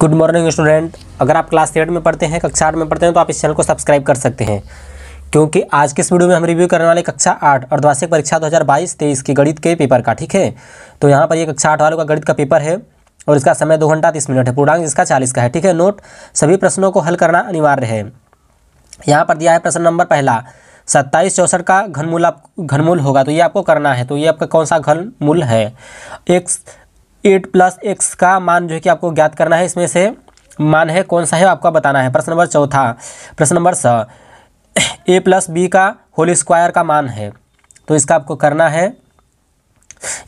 good morning student अगर आप class eight में पढ़ते हैं कक्षा आठ में पढ़ते हैं तो आप इस चैनल को सब्सक्राइब कर सकते हैं क्योंकि आज के इस वीडियो में हम रिव्यू करने वाले कक्षा आठ और द्वासिक परीक्षा 2022-23 की गणित के पेपर का ठीक है तो यहाँ पर ये कक्षा आठ वालों का गणित का पेपर है और इसका समय दो घंटा तीस मिनट है पूर्णांक इसका चालीस का है ठीक है नोट सभी प्रश्नों को हल करना अनिवार्य है यहाँ पर दिया है प्रश्न नंबर पहला सत्ताईस चौसठ का घनमूल आप घनमूल होगा तो ये आपको करना है तो ये आपका कौन सा घनमूल है एक एट प्लस एक्स का मान जो है कि आपको ज्ञात करना है इसमें से मान है कौन सा है आपका बताना है प्रश्न नंबर चौथा प्रश्न नंबर स ए प्लस बी का होल स्क्वायर का मान है तो इसका आपको करना है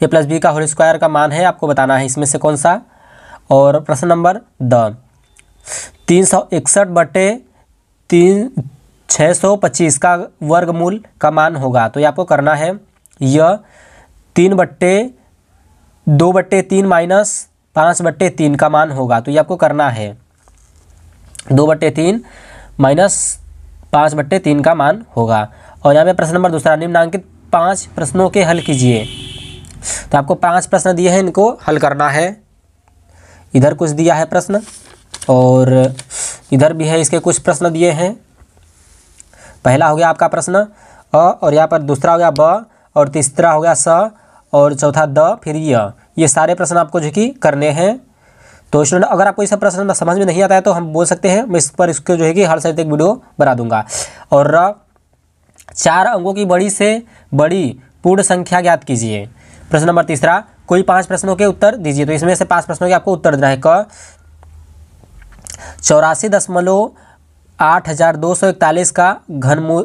ए प्लस बी का होल स्क्वायर का मान है आपको बताना है इसमें से कौन सा और प्रश्न नंबर द तीन सौ इकसठ बटे तीन छः सौ पच्चीस का वर्गमूल का मान होगा तो ये आपको करना है यह तीन बट्टे दो बट्टे तीन माइनस पाँच बट्टे तीन का मान होगा तो ये आपको करना है दो बट्टे तीन माइनस पाँच बट्टे तीन का मान होगा और यहाँ पे प्रश्न नंबर दूसरा निम्नांकित पाँच प्रश्नों के हल कीजिए तो आपको पाँच प्रश्न दिए हैं इनको हल करना है इधर कुछ दिया है प्रश्न और इधर भी है इसके कुछ प्रश्न दिए हैं पहला हो गया आपका प्रश्न अ और यहाँ पर दूसरा हो गया ब और तीसरा हो गया स और चौथा द फिर य ये सारे प्रश्न आपको जो कि करने हैं तो स्टूडेंट अगर आपको सब प्रश्न समझ में नहीं आता है तो हम बोल सकते हैं मैं इस पर इसको जो है कि हर साइड एक वीडियो बना दूंगा और चार अंकों की बड़ी से बड़ी पूर्ण संख्या ज्ञात कीजिए प्रश्न नंबर तीसरा कोई पांच प्रश्नों के उत्तर दीजिए तो इसमें से पांच प्रश्नों के आपको उत्तर देना है क चौरासी दशमलव आठ हज़ार दो सौ इकतालीस का घनमू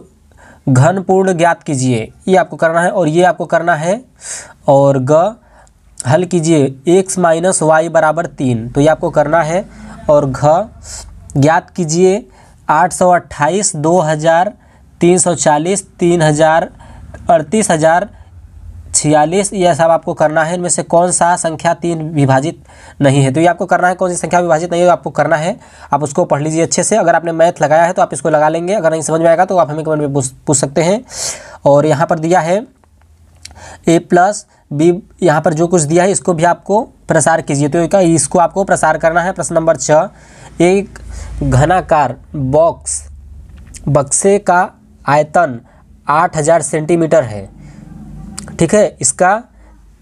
घनपूर्ण ज्ञात कीजिए ये आपको करना है और ये आपको करना है और ग हल कीजिए x माइनस वाई बराबर तीन तो ये आपको करना है और घ ज्ञात कीजिए आठ सौ अट्ठाईस दो हज़ार तीन सौ चालीस तीन हज़ार अड़तीस हज़ार छियालीस यह सब आपको करना है इनमें से कौन सा संख्या तीन विभाजित नहीं है तो ये आपको करना है कौन सी संख्या विभाजित नहीं है आपको करना है आप उसको पढ़ लीजिए अच्छे से अगर आपने मैथ लगाया है तो आप इसको लगा लेंगे अगर नहीं समझ में आएगा तो आप हमें कमेंट में पूछ सकते हैं और यहाँ पर दिया है ए प्लस बी यहाँ पर जो कुछ दिया है इसको भी आपको प्रसार कीजिए तो क्या इसको आपको प्रसार करना है प्रश्न नंबर छः एक घनाकार बॉक्स बक्से का आयतन आठ हज़ार सेंटीमीटर है ठीक है इसका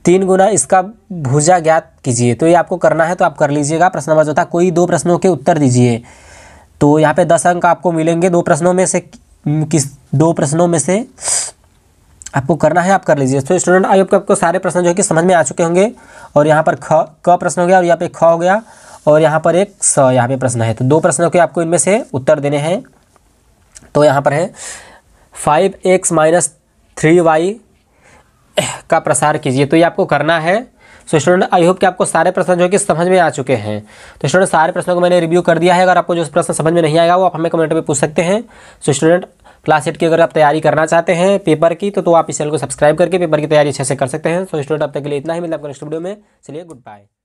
तीन गुना इसका भुजा ज्ञात कीजिए तो ये आपको करना है तो आप कर लीजिएगा प्रश्न नंबर चौथा कोई दो प्रश्नों के उत्तर दीजिए तो यहाँ पे दस अंक आपको मिलेंगे दो प्रश्नों में से किस दो प्रश्नों में से आपको करना है आप कर लीजिए तो स्टूडेंट आई आपको आपको सारे प्रश्न जो है कि समझ में आ चुके होंगे और यहाँ पर ख क प्रश्न हो गया और यहाँ पे ख हो गया और यहाँ पर एक स यहाँ पे प्रश्न है तो दो प्रश्नों के आपको इनमें से उत्तर देने हैं तो यहाँ पर है five x minus three y का प्रसार कीजिए तो ये आपको करना है सो स्टूडेंट आई होप कि आपको सारे प्रश्न जो है कि समझ में आ चुके हैं तो स्टूडेंट सारे प्रश्नों को मैंने रिव्यू कर दिया है अगर आपको जो प्रश्न समझ में नहीं आएगा वो आप हमें कमेंट में पूछ सकते हैं सो तो स्टूडेंट क्लास एट की अगर आप तैयारी करना चाहते हैं पेपर की तो, तो आप इस चैनल को सब्सक्राइब करके पेपर की तैयारी अच्छे से कर सकते हैं सो स्टूडेंट अब तक के लिए इतना ही मिलता है आपको नेक्स्ट वीडियो में चलिए गुड बाय